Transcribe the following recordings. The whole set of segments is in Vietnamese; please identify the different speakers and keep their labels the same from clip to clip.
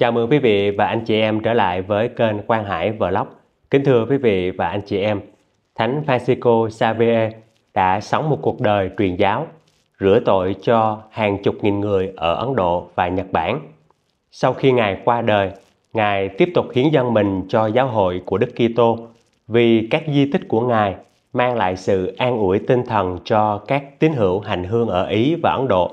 Speaker 1: Chào mừng quý vị và anh chị em trở lại với kênh Quang Hải Vlog. Kính thưa quý vị và anh chị em, Thánh Francisco Xavier đã sống một cuộc đời truyền giáo, rửa tội cho hàng chục nghìn người ở Ấn Độ và Nhật Bản. Sau khi Ngài qua đời, Ngài tiếp tục hiến dân mình cho giáo hội của Đức Kitô vì các di tích của Ngài mang lại sự an ủi tinh thần cho các tín hữu hành hương ở Ý và Ấn Độ.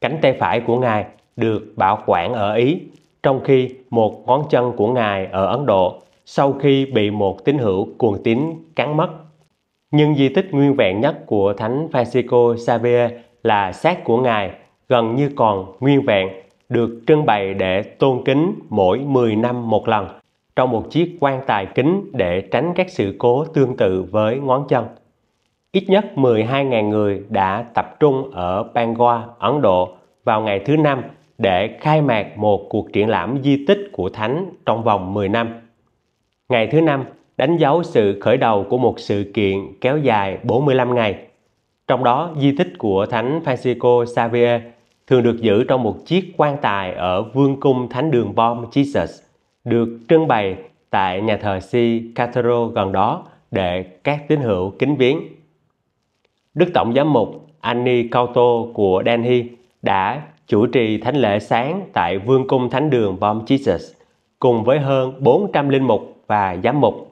Speaker 1: Cánh tay phải của Ngài được bảo quản ở Ý, trong khi một ngón chân của ngài ở Ấn Độ sau khi bị một tín hữu cuồng tín cắn mất. Nhưng di tích nguyên vẹn nhất của Thánh Francisco Xavier là xác của ngài gần như còn nguyên vẹn được trưng bày để tôn kính mỗi 10 năm một lần trong một chiếc quan tài kính để tránh các sự cố tương tự với ngón chân. Ít nhất 12.000 người đã tập trung ở Bangor, Ấn Độ vào ngày thứ Năm để khai mạc một cuộc triển lãm di tích của Thánh trong vòng 10 năm. Ngày thứ năm đánh dấu sự khởi đầu của một sự kiện kéo dài 45 ngày. Trong đó, di tích của Thánh Francisco Xavier thường được giữ trong một chiếc quan tài ở vương cung Thánh đường Bom Jesus, được trưng bày tại nhà thờ Si Cathedral gần đó để các tín hữu kính viếng. Đức Tổng giám mục Annie Cauto của Delhi đã chủ trì thánh lễ sáng tại Vương cung Thánh đường Bom Jesus cùng với hơn 400 linh mục và giám mục.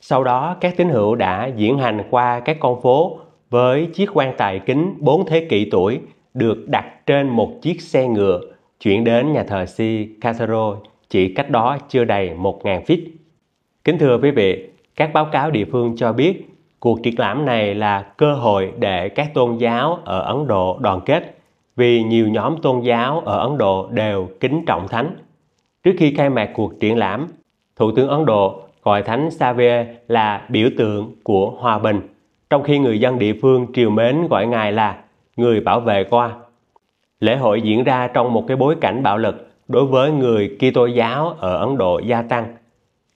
Speaker 1: Sau đó các tín hữu đã diễn hành qua các con phố với chiếc quan tài kính 4 thế kỷ tuổi được đặt trên một chiếc xe ngựa chuyển đến nhà thờ Si Cathedral chỉ cách đó chưa đầy 1.000 feet. Kính thưa quý vị, các báo cáo địa phương cho biết cuộc triển lãm này là cơ hội để các tôn giáo ở Ấn Độ đoàn kết vì nhiều nhóm tôn giáo ở Ấn Độ đều kính trọng thánh. Trước khi khai mạc cuộc triển lãm, Thủ tướng Ấn Độ gọi thánh Xavier là biểu tượng của hòa bình, trong khi người dân địa phương triều mến gọi ngài là người bảo vệ qua. Lễ hội diễn ra trong một cái bối cảnh bạo lực đối với người Kitô giáo ở Ấn Độ gia tăng.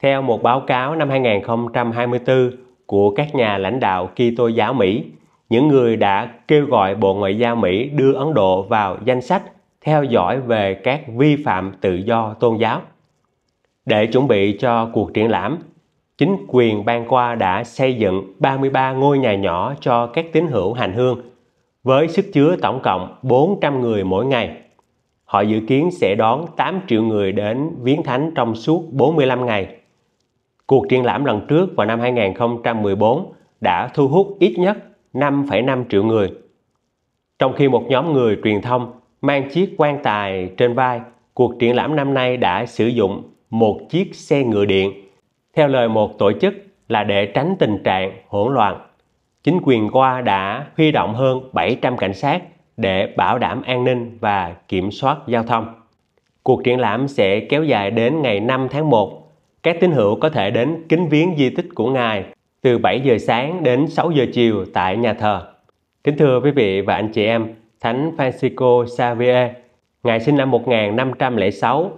Speaker 1: Theo một báo cáo năm 2024 của các nhà lãnh đạo Kitô giáo Mỹ, những người đã kêu gọi Bộ Ngoại giao Mỹ đưa Ấn Độ vào danh sách theo dõi về các vi phạm tự do tôn giáo. Để chuẩn bị cho cuộc triển lãm, chính quyền bang qua đã xây dựng 33 ngôi nhà nhỏ cho các tín hữu hành hương với sức chứa tổng cộng 400 người mỗi ngày. Họ dự kiến sẽ đón 8 triệu người đến viếng thánh trong suốt 45 ngày. Cuộc triển lãm lần trước vào năm 2014 đã thu hút ít nhất 5,5 triệu người. Trong khi một nhóm người truyền thông mang chiếc quan tài trên vai, cuộc triển lãm năm nay đã sử dụng một chiếc xe ngựa điện. Theo lời một tổ chức là để tránh tình trạng hỗn loạn. Chính quyền qua đã huy động hơn 700 cảnh sát để bảo đảm an ninh và kiểm soát giao thông. Cuộc triển lãm sẽ kéo dài đến ngày 5 tháng 1. Các tín hữu có thể đến kính viếng di tích của ngài từ 7 giờ sáng đến 6 giờ chiều tại nhà thờ. Kính thưa quý vị và anh chị em, Thánh Francisco Xavier, Ngài sinh năm 1506,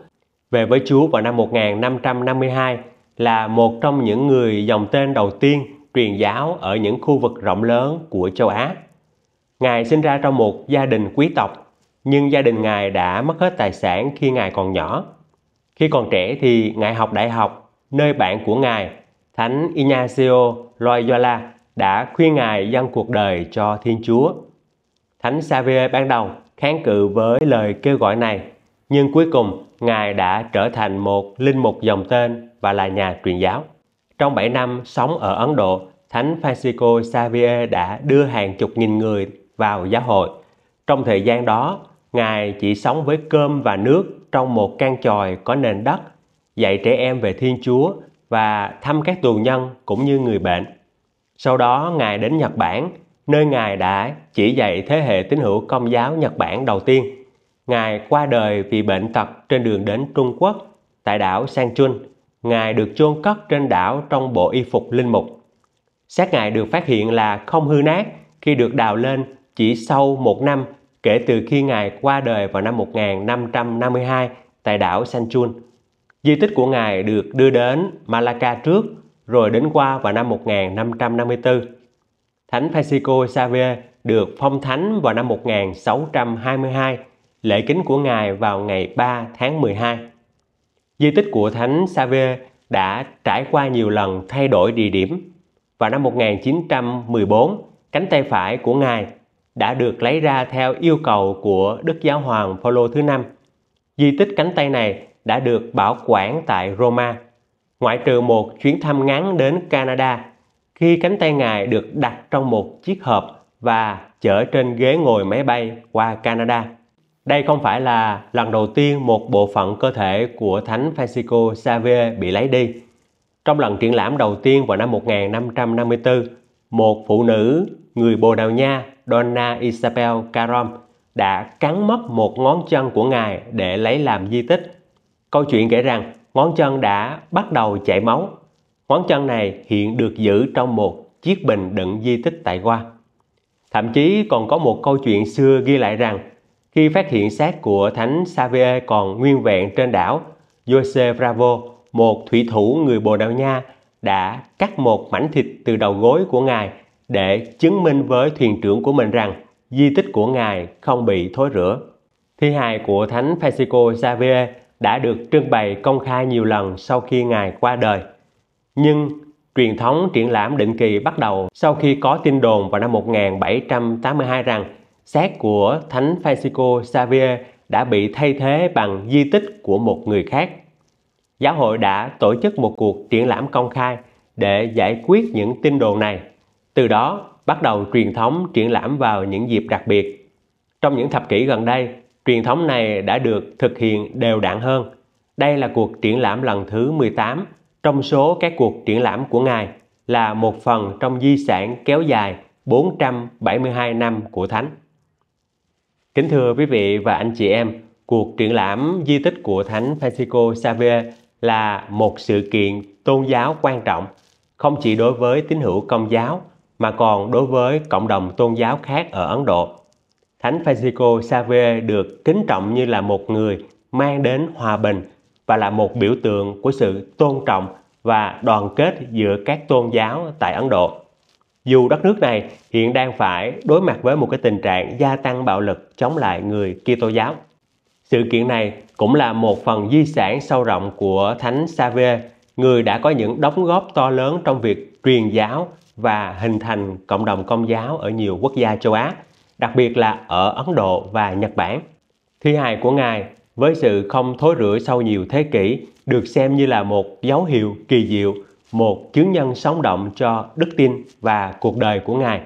Speaker 1: về với Chúa vào năm 1552 là một trong những người dòng tên đầu tiên truyền giáo ở những khu vực rộng lớn của châu Á. Ngài sinh ra trong một gia đình quý tộc, nhưng gia đình Ngài đã mất hết tài sản khi Ngài còn nhỏ. Khi còn trẻ thì Ngài học đại học, nơi bạn của Ngài Thánh Ignacio Loyola đã khuyên ngài dâng cuộc đời cho Thiên Chúa. Thánh Xavier ban đầu kháng cự với lời kêu gọi này, nhưng cuối cùng ngài đã trở thành một linh mục dòng tên và là nhà truyền giáo. Trong 7 năm sống ở Ấn Độ, Thánh Francisco Xavier đã đưa hàng chục nghìn người vào giáo hội. Trong thời gian đó, Ngài chỉ sống với cơm và nước trong một căn chòi có nền đất, dạy trẻ em về Thiên Chúa và thăm các tù nhân cũng như người bệnh. Sau đó Ngài đến Nhật Bản, nơi Ngài đã chỉ dạy thế hệ tín hữu công giáo Nhật Bản đầu tiên. Ngài qua đời vì bệnh tật trên đường đến Trung Quốc tại đảo Sang Chun. Ngài được chôn cất trên đảo trong bộ y phục linh mục. Xác Ngài được phát hiện là không hư nát khi được đào lên chỉ sau một năm kể từ khi Ngài qua đời vào năm 1552 tại đảo Sanchun. Di tích của ngài được đưa đến Malacca trước, rồi đến qua vào năm 1554. Thánh Francisco Xavier được phong thánh vào năm 1622, lễ kính của ngài vào ngày 3 tháng 12. Di tích của Thánh Xavier đã trải qua nhiều lần thay đổi địa điểm. Vào năm 1914, cánh tay phải của ngài đã được lấy ra theo yêu cầu của Đức Giáo hoàng Phaolô thứ năm. Di tích cánh tay này đã được bảo quản tại Roma, ngoại trừ một chuyến thăm ngắn đến Canada khi cánh tay ngài được đặt trong một chiếc hộp và chở trên ghế ngồi máy bay qua Canada. Đây không phải là lần đầu tiên một bộ phận cơ thể của Thánh Francisco Xavier bị lấy đi. Trong lần triển lãm đầu tiên vào năm 1554, một phụ nữ người Bồ Đào Nha Donna Isabel Caron đã cắn mất một ngón chân của ngài để lấy làm di tích Câu chuyện kể rằng ngón chân đã bắt đầu chảy máu. Ngón chân này hiện được giữ trong một chiếc bình đựng di tích tại hoa Thậm chí còn có một câu chuyện xưa ghi lại rằng khi phát hiện xác của Thánh Xavier còn nguyên vẹn trên đảo, Jose Bravo, một thủy thủ người Bồ Đào Nha, đã cắt một mảnh thịt từ đầu gối của ngài để chứng minh với thuyền trưởng của mình rằng di tích của ngài không bị thối rữa. Thi hài của Thánh Francisco Xavier đã được trưng bày công khai nhiều lần sau khi Ngài qua đời. Nhưng truyền thống triển lãm định kỳ bắt đầu sau khi có tin đồn vào năm 1782 rằng xác của Thánh Francisco Xavier đã bị thay thế bằng di tích của một người khác. Giáo hội đã tổ chức một cuộc triển lãm công khai để giải quyết những tin đồn này. Từ đó bắt đầu truyền thống triển lãm vào những dịp đặc biệt. Trong những thập kỷ gần đây, Truyền thống này đã được thực hiện đều đặn hơn. Đây là cuộc triển lãm lần thứ 18 trong số các cuộc triển lãm của Ngài là một phần trong di sản kéo dài 472 năm của Thánh. Kính thưa quý vị và anh chị em, cuộc triển lãm di tích của Thánh Francisco Xavier là một sự kiện tôn giáo quan trọng, không chỉ đối với tín hữu công giáo mà còn đối với cộng đồng tôn giáo khác ở Ấn Độ Thánh Francisco Xavier được kính trọng như là một người mang đến hòa bình và là một biểu tượng của sự tôn trọng và đoàn kết giữa các tôn giáo tại Ấn Độ. Dù đất nước này hiện đang phải đối mặt với một cái tình trạng gia tăng bạo lực chống lại người Kitô giáo. Sự kiện này cũng là một phần di sản sâu rộng của Thánh Xavier, người đã có những đóng góp to lớn trong việc truyền giáo và hình thành cộng đồng công giáo ở nhiều quốc gia châu Á đặc biệt là ở Ấn Độ và Nhật Bản. Thi hài của Ngài với sự không thối rửa sau nhiều thế kỷ được xem như là một dấu hiệu kỳ diệu, một chứng nhân sống động cho đức tin và cuộc đời của Ngài.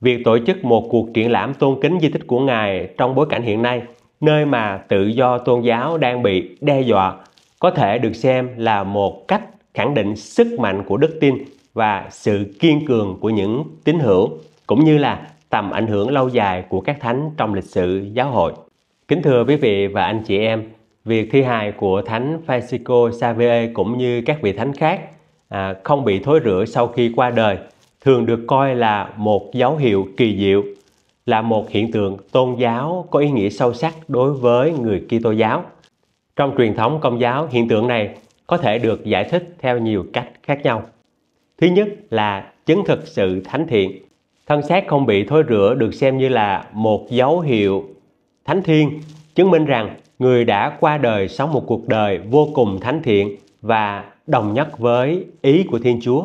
Speaker 1: Việc tổ chức một cuộc triển lãm tôn kính di tích của Ngài trong bối cảnh hiện nay, nơi mà tự do tôn giáo đang bị đe dọa, có thể được xem là một cách khẳng định sức mạnh của đức tin và sự kiên cường của những tín hữu, cũng như là tầm ảnh hưởng lâu dài của các thánh trong lịch sử giáo hội. Kính thưa quý vị và anh chị em, việc thi hài của thánh Francisco Xavier cũng như các vị thánh khác à, không bị thối rửa sau khi qua đời thường được coi là một dấu hiệu kỳ diệu, là một hiện tượng tôn giáo có ý nghĩa sâu sắc đối với người Kitô giáo. Trong truyền thống công giáo, hiện tượng này có thể được giải thích theo nhiều cách khác nhau. Thứ nhất là chứng thực sự thánh thiện Thân xác không bị thối rửa được xem như là một dấu hiệu thánh thiên, chứng minh rằng người đã qua đời sống một cuộc đời vô cùng thánh thiện và đồng nhất với ý của Thiên Chúa.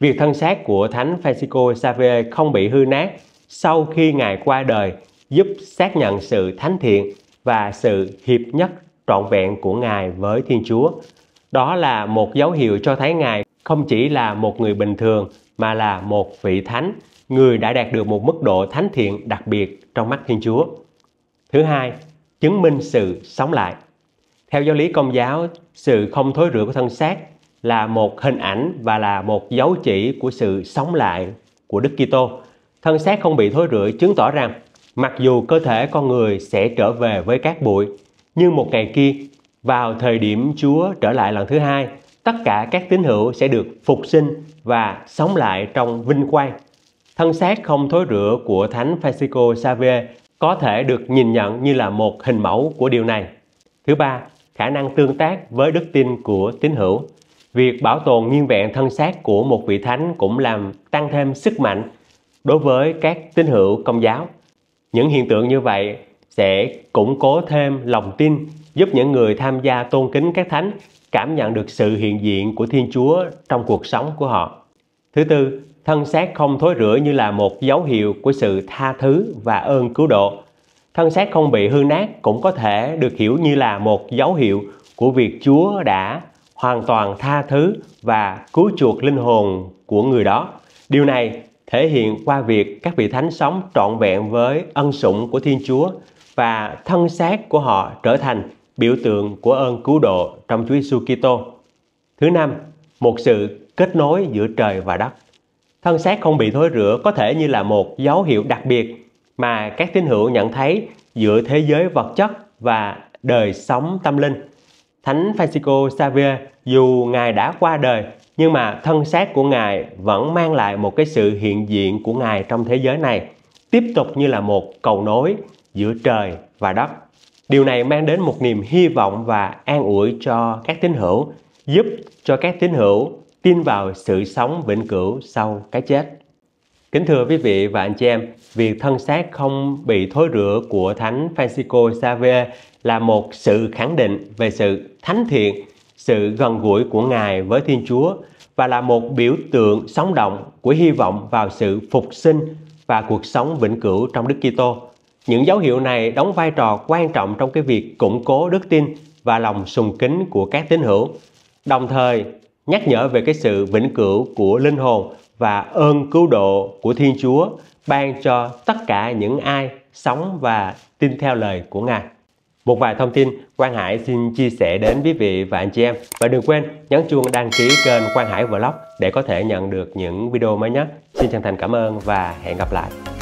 Speaker 1: Việc thân xác của Thánh Francisco Xavier không bị hư nát sau khi Ngài qua đời giúp xác nhận sự thánh thiện và sự hiệp nhất trọn vẹn của Ngài với Thiên Chúa. Đó là một dấu hiệu cho thấy Ngài không chỉ là một người bình thường mà là một vị thánh người đã đạt được một mức độ thánh thiện đặc biệt trong mắt Thiên Chúa. Thứ hai, chứng minh sự sống lại. Theo giáo lý công giáo, sự không thối rửa của thân xác là một hình ảnh và là một dấu chỉ của sự sống lại của Đức Kitô. Thân xác không bị thối rửa chứng tỏ rằng mặc dù cơ thể con người sẽ trở về với các bụi, nhưng một ngày kia, vào thời điểm Chúa trở lại lần thứ hai, tất cả các tín hữu sẽ được phục sinh và sống lại trong vinh quang Thân xác không thối rữa của Thánh Francisco Xavier có thể được nhìn nhận như là một hình mẫu của điều này. Thứ ba, khả năng tương tác với đức tin của tín hữu. Việc bảo tồn nguyên vẹn thân xác của một vị thánh cũng làm tăng thêm sức mạnh đối với các tín hữu công giáo. Những hiện tượng như vậy sẽ củng cố thêm lòng tin, giúp những người tham gia tôn kính các thánh cảm nhận được sự hiện diện của Thiên Chúa trong cuộc sống của họ. Thứ tư, thân xác không thối rữa như là một dấu hiệu của sự tha thứ và ơn cứu độ. Thân xác không bị hư nát cũng có thể được hiểu như là một dấu hiệu của việc Chúa đã hoàn toàn tha thứ và cứu chuộc linh hồn của người đó. Điều này thể hiện qua việc các vị thánh sống trọn vẹn với ân sủng của Thiên Chúa và thân xác của họ trở thành biểu tượng của ơn cứu độ trong Chúa Giêsu Kitô. Thứ năm, một sự kết nối giữa trời và đất. Thân xác không bị thối rữa có thể như là một dấu hiệu đặc biệt mà các tín hữu nhận thấy giữa thế giới vật chất và đời sống tâm linh. Thánh Francisco Xavier dù Ngài đã qua đời nhưng mà thân xác của Ngài vẫn mang lại một cái sự hiện diện của Ngài trong thế giới này, tiếp tục như là một cầu nối giữa trời và đất. Điều này mang đến một niềm hy vọng và an ủi cho các tín hữu, giúp cho các tín hữu tin vào sự sống vĩnh cửu sau cái chết. Kính thưa quý vị và anh chị em, việc thân xác không bị thối rữa của Thánh Francisco Xavier là một sự khẳng định về sự thánh thiện, sự gần gũi của Ngài với Thiên Chúa và là một biểu tượng sống động của hy vọng vào sự phục sinh và cuộc sống vĩnh cửu trong Đức Kitô. Những dấu hiệu này đóng vai trò quan trọng trong cái việc củng cố đức tin và lòng sùng kính của các tín hữu. Đồng thời, nhắc nhở về cái sự vĩnh cửu của linh hồn và ơn cứu độ của Thiên Chúa ban cho tất cả những ai sống và tin theo lời của Ngài. Một vài thông tin Quang Hải xin chia sẻ đến quý vị và anh chị em. Và đừng quên nhấn chuông đăng ký kênh Quang Hải Vlog để có thể nhận được những video mới nhất. Xin chân thành cảm ơn và hẹn gặp lại.